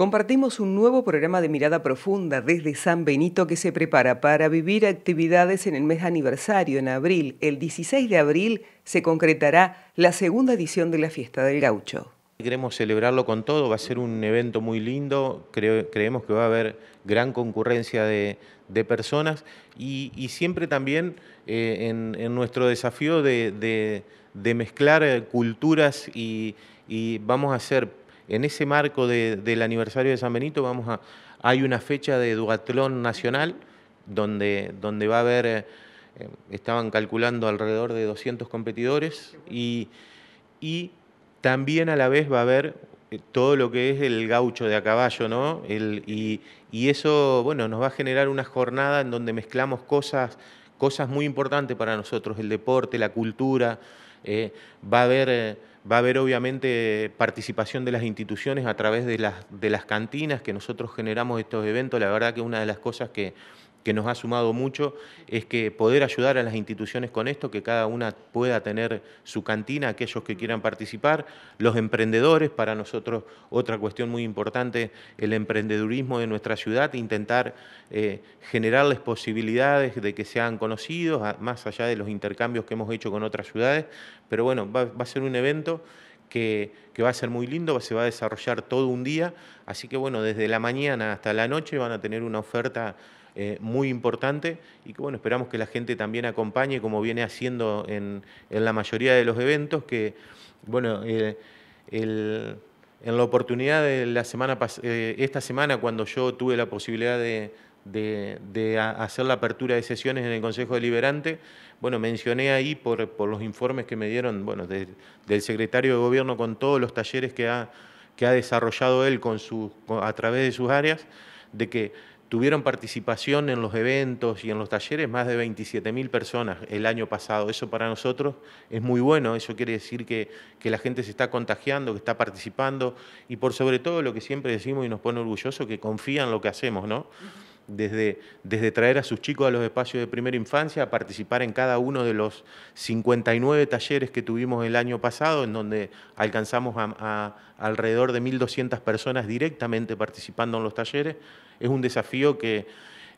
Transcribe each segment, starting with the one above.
Compartimos un nuevo programa de mirada profunda desde San Benito que se prepara para vivir actividades en el mes de aniversario en abril. El 16 de abril se concretará la segunda edición de la Fiesta del Gaucho. Queremos celebrarlo con todo, va a ser un evento muy lindo, creemos que va a haber gran concurrencia de, personas y, siempre también eh, en, nuestro desafío de, mezclar eh, culturas y, y vamos a hacer en ese marco del aniversario de San Benito vamos a, hay una fecha de duatlón nacional donde, donde va a haber, eh, eh, estaban calculando alrededor de 200 competidores y, también a la vez va a haber eh, todo lo que es el gaucho de a caballo, ¿no? El, y, eso, bueno, nos va a generar una jornada en donde mezclamos cosas, cosas muy importantes para nosotros, el deporte, la cultura, va a haber... Va a haber obviamente participación de las instituciones a través de las, de las cantinas que nosotros generamos estos eventos. La verdad que una de las cosas que que nos ha sumado mucho es que poder ayudar a las instituciones con esto, que cada una pueda tener su cantina, aquellos que quieran participar, los emprendedores, para nosotros otra cuestión muy importante, el emprendedurismo de nuestra ciudad, intentar eh, generarles posibilidades de que sean conocidos, más allá de los intercambios que hemos hecho con otras ciudades, pero bueno, va, a ser un evento que, que, va a ser muy lindo, se va a desarrollar todo un día, así que bueno, desde la mañana hasta la noche van a tener una oferta eh, muy importante y que bueno, esperamos que la gente también acompañe como viene haciendo en, la mayoría de los eventos, que bueno, eh, en la oportunidad de la semana eh, esta semana cuando yo tuve la posibilidad de, hacer la apertura de sesiones en el Consejo Deliberante. Bueno, mencioné ahí por, los informes que me dieron, bueno, del secretario de Gobierno con todos los talleres que ha, que ha desarrollado él con su, a través de sus áreas, de que Tuvieron participación en los eventos y en los talleres más de 27.000 personas el año pasado. Eso para nosotros es muy bueno, eso quiere decir que, que, la gente se está contagiando, que está participando y por sobre todo lo que siempre decimos y nos pone orgulloso, que confían en lo que hacemos, ¿no? desde, traer a sus chicos a los espacios de primera infancia, a participar en cada uno de los 59 talleres que tuvimos el año pasado, en donde alcanzamos a alrededor de 1.200 personas directamente participando en los talleres. Es un desafío que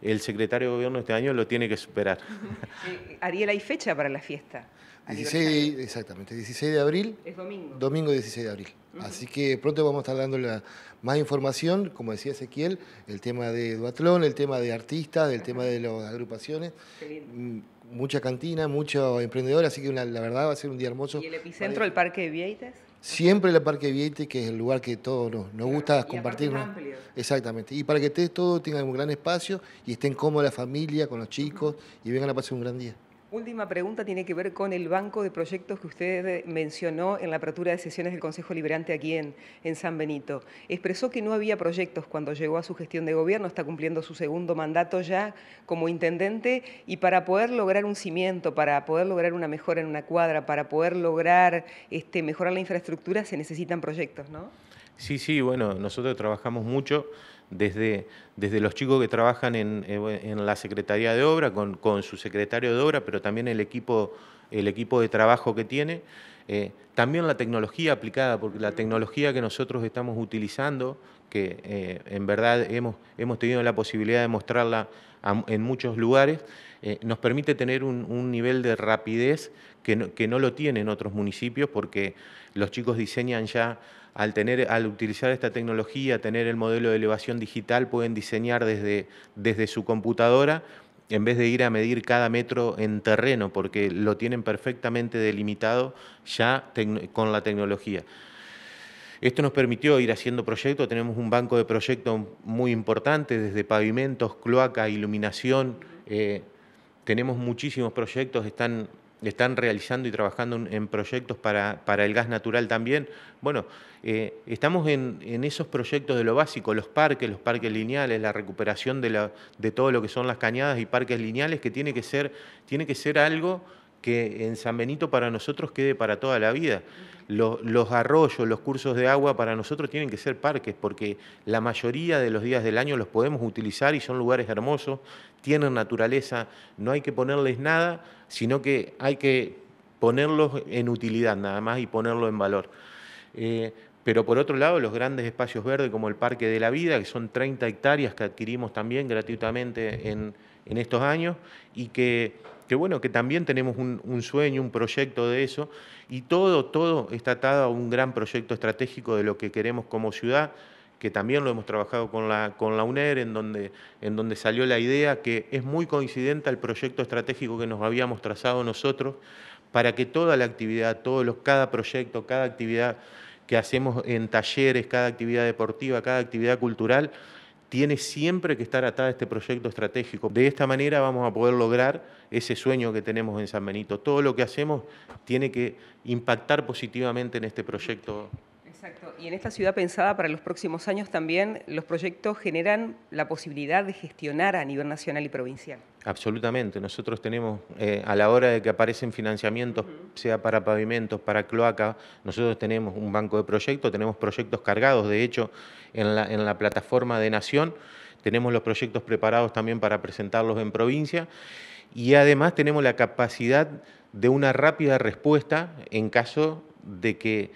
el secretario de gobierno este año lo tiene que superar. Eh, eh, Ariel, ¿hay fecha para la fiesta? 16, exactamente, 16 de abril. Es domingo. Domingo 16 de abril. Así que pronto vamos a estar dando más información, como decía Ezequiel, el tema de Duatlón, el tema de artistas, el tema de las agrupaciones. Mm, mucha cantina, mucho emprendedor, así que la verdad va a ser un día hermoso. ¿Y el epicentro, el Parque de Vieites? siempre el Parque Viete, que es el lugar que todos nos, gusta compartirnos, compartir. Exactamente. Y para que ustedes todos tengan un gran espacio y estén cómodos la familia, con los chicos, y vengan a pasar un gran día. Última pregunta tiene que ver con el banco de proyectos que usted mencionó en la apertura de sesiones del Consejo Liberante aquí en, en San Benito. Expresó que no había proyectos cuando llegó a su gestión de gobierno, está cumpliendo su segundo mandato ya como intendente y para poder lograr un cimiento, para poder lograr una mejora en una cuadra, para poder lograr este, mejorar la infraestructura se necesitan proyectos, ¿no? Sí, sí, bueno, nosotros trabajamos mucho desde, los chicos que trabajan en, eh, la Secretaría de Obra, con, su secretario de Obra, pero también el equipo de trabajo que tiene. Eh, también la tecnología aplicada, porque la tecnología que nosotros estamos utilizando, que eh, en verdad hemos, tenido la posibilidad de mostrarla en muchos lugares, eh, nos permite tener un, nivel de rapidez que no, que no, lo tienen otros municipios, porque los chicos diseñan ya, al, tener, al utilizar esta tecnología, tener el modelo de elevación digital, pueden diseñar desde su computadora en vez de ir a medir cada metro en terreno, porque lo tienen perfectamente delimitado ya con la tecnología. Esto nos permitió ir haciendo proyectos, tenemos un banco de proyectos muy importante, desde pavimentos, cloaca, iluminación, eh, tenemos muchísimos proyectos, están están realizando y trabajando en proyectos para, para el gas natural también. Bueno, eh, estamos en, esos proyectos de lo básico, los parques, los parques lineales, la recuperación de, de todo lo que son las cañadas y parques lineales, que tiene que ser, tiene que ser algo que en San Benito para nosotros quede para toda la vida. Los, los, arroyos, los cursos de agua para nosotros tienen que ser parques, porque la mayoría de los días del año los podemos utilizar y son lugares hermosos, tienen naturaleza, no hay que ponerles nada, sino que hay que ponerlos en utilidad nada más y ponerlo en valor. Eh, pero por otro lado, los grandes espacios verdes como el Parque de la Vida, que son 30 hectáreas que adquirimos también gratuitamente en, estos años y que, bueno, que también tenemos un, sueño, un proyecto de eso y todo, todo está atado a un gran proyecto estratégico de lo que queremos como ciudad, que también lo hemos trabajado con la, con la UNER, en donde, en donde salió la idea que es muy coincidente al proyecto estratégico que nos habíamos trazado nosotros para que toda la actividad, todos los, cada proyecto, cada actividad que hacemos en talleres, cada actividad deportiva, cada actividad cultural, tiene siempre que estar atada a este proyecto estratégico. De esta manera vamos a poder lograr ese sueño que tenemos en San Benito. Todo lo que hacemos tiene que impactar positivamente en este proyecto Exacto. Y en esta ciudad pensada para los próximos años también los proyectos generan la posibilidad de gestionar a nivel nacional y provincial. Absolutamente. Nosotros tenemos, eh, a la hora de que aparecen financiamientos, sea para pavimentos, para cloaca, nosotros tenemos un banco de proyectos, tenemos proyectos cargados, de hecho, en la, en la plataforma de Nación, tenemos los proyectos preparados también para presentarlos en provincia y además tenemos la capacidad de una rápida respuesta en caso de que,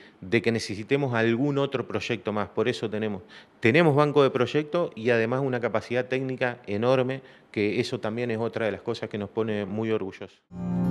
necesitemos algún otro proyecto más. Por eso tenemos, tenemos banco de proyectos y además una capacidad técnica enorme, que eso también es otra de las cosas que nos pone muy orgullosos.